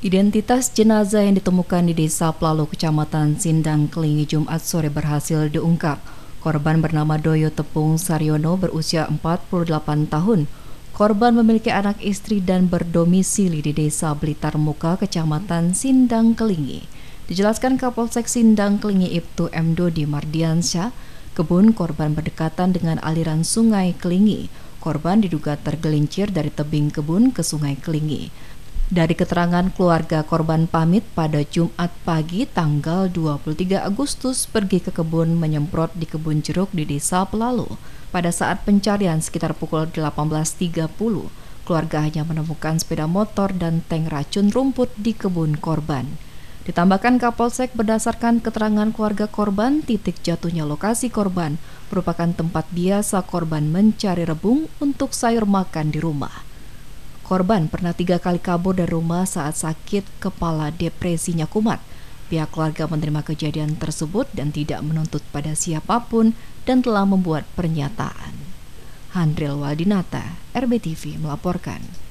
Identitas jenazah yang ditemukan di Desa Plalu, Kecamatan Sindang, Kelingi Jumat sore berhasil diungkap. Korban bernama Doyo Tepung Saryono berusia 48 tahun. Korban memiliki anak istri dan berdomisili di Desa Blitar Muka, Kecamatan Sindang, Kelingi. Dijelaskan Kapolsek Sindang, Kelingi Ibtu M. Dodi Mardiansyah, kebun korban berdekatan dengan aliran sungai Kelingi. Korban diduga tergelincir dari tebing kebun ke sungai Kelingi. Dari keterangan keluarga korban pamit pada Jumat pagi tanggal 23 Agustus pergi ke kebun menyemprot di kebun jeruk di desa Pelalu. Pada saat pencarian sekitar pukul 18.30, keluarga hanya menemukan sepeda motor dan tank racun rumput di kebun korban. Ditambahkan Kapolsek berdasarkan keterangan keluarga korban, titik jatuhnya lokasi korban merupakan tempat biasa korban mencari rebung untuk sayur makan di rumah. Korban pernah tiga kali kabur dari rumah saat sakit kepala depresinya kumat. Pihak keluarga menerima kejadian tersebut dan tidak menuntut pada siapapun dan telah membuat pernyataan. Handril Waldinata, RBTV melaporkan.